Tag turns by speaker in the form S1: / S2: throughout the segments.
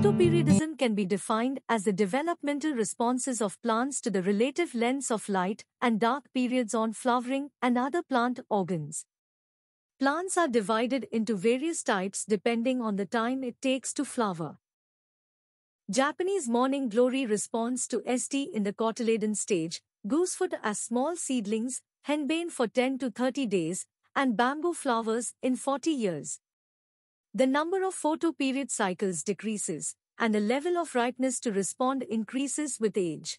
S1: Photoperiodism can be defined as the developmental responses of plants to the relative lengths of light and dark periods on flowering and other plant organs. Plants are divided into various types depending on the time it takes to flower. Japanese morning glory responds to ST in the cotyledon stage, goosefoot as small seedlings, henbane for 10 to 30 days, and bamboo flowers in 40 years. The number of photoperiod cycles decreases, and the level of ripeness to respond increases with age.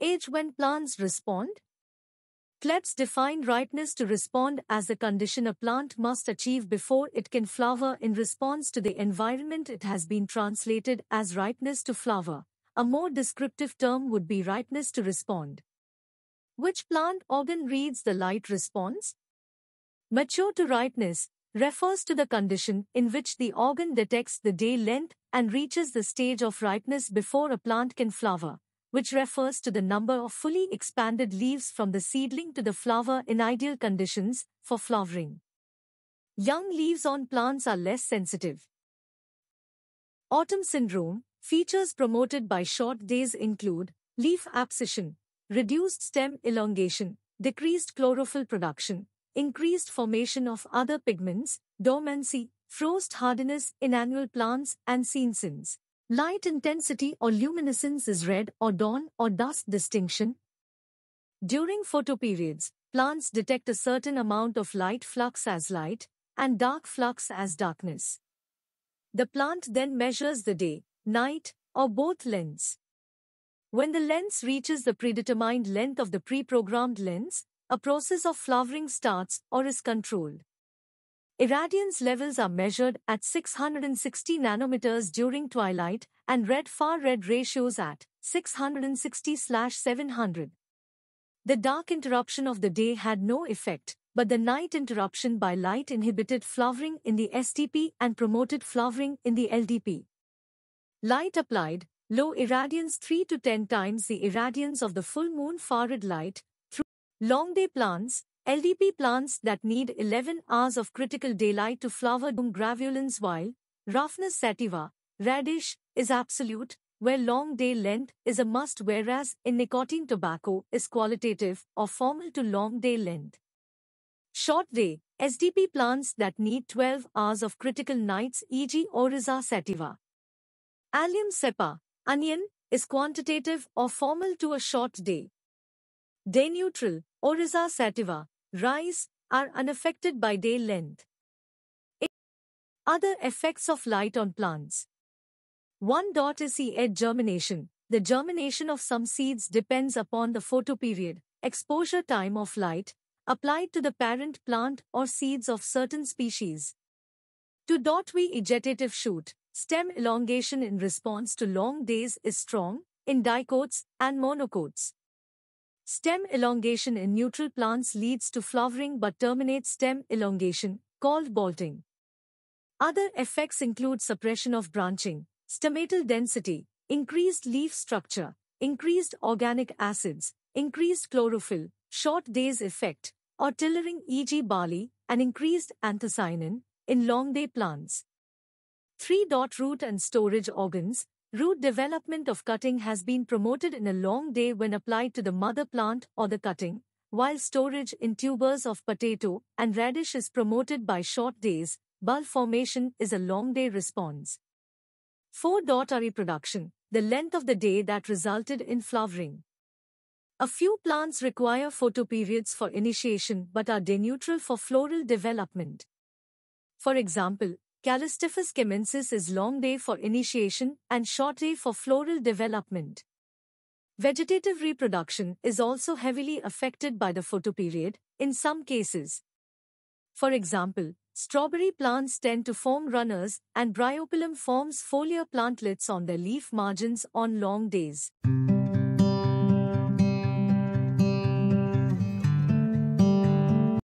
S1: Age when plants respond? Klebs define ripeness to respond as the condition a plant must achieve before it can flower in response to the environment it has been translated as ripeness to flower. A more descriptive term would be ripeness to respond. Which plant organ reads the light response? Mature to ripeness, refers to the condition in which the organ detects the day length and reaches the stage of ripeness before a plant can flower, which refers to the number of fully expanded leaves from the seedling to the flower in ideal conditions for flowering. Young leaves on plants are less sensitive. Autumn syndrome features promoted by short days include leaf abscission, reduced stem elongation, decreased chlorophyll production, increased formation of other pigments, dormancy, frost hardiness in annual plants and senescence. Light intensity or luminescence is red or dawn or dusk distinction. During photoperiods, plants detect a certain amount of light flux as light and dark flux as darkness. The plant then measures the day, night, or both lengths. When the lens reaches the predetermined length of the pre-programmed lens, a process of flowering starts or is controlled. Irradiance levels are measured at 660 nanometers during twilight and red far red ratios at 660/700. The dark interruption of the day had no effect, but the night interruption by light inhibited flowering in the STP and promoted flowering in the LDP. Light applied, low irradiance 3 to 10 times the irradiance of the full moon far red light Long day plants, LDP plants that need 11 hours of critical daylight to flower Doom gravulans while roughness sativa, radish, is absolute, where long day length is a must whereas in nicotine tobacco is qualitative or formal to long day length. Short day, SDP plants that need 12 hours of critical nights e.g. oriza sativa. Allium sepa, onion, is quantitative or formal to a short day. Day neutral, Oryza sativa, rice, are unaffected by day length. Other effects of light on plants. One dot is seed germination. The germination of some seeds depends upon the photoperiod, exposure time of light, applied to the parent plant or seeds of certain species. To dot we vegetative shoot, stem elongation in response to long days is strong, in dicots and monocots. Stem elongation in neutral plants leads to flowering but terminates stem elongation, called bolting. Other effects include suppression of branching, stomatal density, increased leaf structure, increased organic acids, increased chlorophyll, short days effect, or tillering e.g. barley, and increased anthocyanin in long day plants. 3. Dot root and storage organs, Root development of cutting has been promoted in a long day when applied to the mother plant or the cutting, while storage in tubers of potato and radish is promoted by short days, bulb formation is a long day response. 4. Daughter reproduction: the length of the day that resulted in flowering. A few plants require photoperiods for initiation but are neutral for floral development. For example, Caristiphus camensis is long day for initiation and short day for floral development. Vegetative reproduction is also heavily affected by the photoperiod, in some cases. For example, strawberry plants tend to form runners and bryophyllum forms foliar plantlets on their leaf margins on long days.